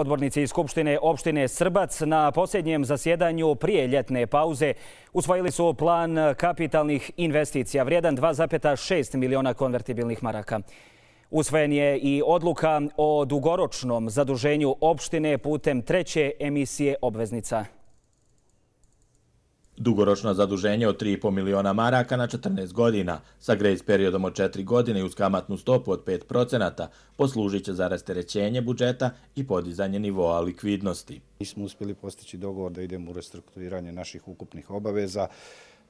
Odbornici Skupštine opštine Srbac na posljednjem zasjedanju prije ljetne pauze usvojili su plan kapitalnih investicija vrijedan 2,6 miliona konvertibilnih maraka. Usvojen je i odluka o dugoročnom zaduženju opštine putem treće emisije obveznica. Dugoročno zaduženje od 3,5 miliona maraka na 14 godina sa grejs periodom od 4 godine i uz kamatnu stopu od 5 procenata poslužit će za rasterećenje budžeta i podizanje nivoa likvidnosti. Mi smo uspjeli postići dogovor da idemo u restrukturiranje naših ukupnih obaveza,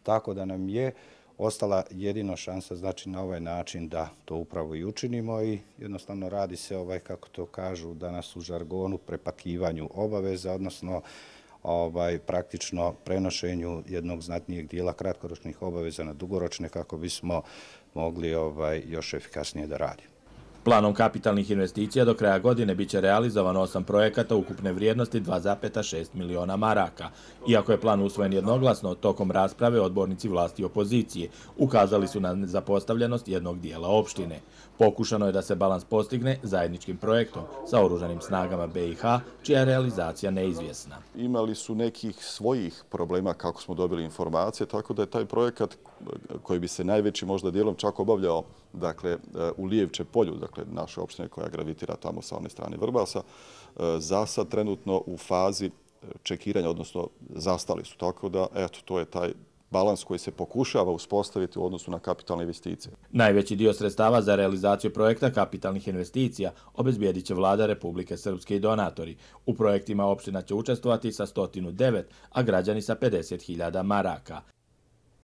tako da nam je ostala jedino šansa znači na ovaj način da to upravo i učinimo i jednostavno radi se ovaj kako to kažu danas u žargonu prepakivanju obaveza odnosno Ovaj, praktično prenošenju jednog znatnijeg dijela kratkoročnih obaveza na dugoročne kako bismo mogli ovaj, još efikasnije da radimo. Planom kapitalnih investicija do kraja godine biće realizovano osam projekata ukupne vrijednosti 2,6 miliona maraka. Iako je plan usvojen jednoglasno, tokom rasprave odbornici vlasti i opozicije ukazali su na zapostavljenost jednog dijela opštine. Pokušano je da se balans postigne zajedničkim projektom sa oružanim snagama BiH, čija je realizacija neizvjesna. Imali su nekih svojih problema kako smo dobili informacije, tako da je taj projekat koji bi se najveći možda dijelom čak obavljao dakle, u Lijevče polju, dakle naše opštine koja gravitira tamo sa one strane Vrbasa, e, za sad trenutno u fazi e, čekiranja, odnosno zastali su. Tako da, eto, to je taj balans koji se pokušava uspostaviti u odnosu na kapitalne investicije. Najveći dio sredstava za realizaciju projekta kapitalnih investicija obezbijedit će vlada Republike Srpske i donatori. U projektima opština će učestvovati sa 109, a građani sa 50.000 maraka.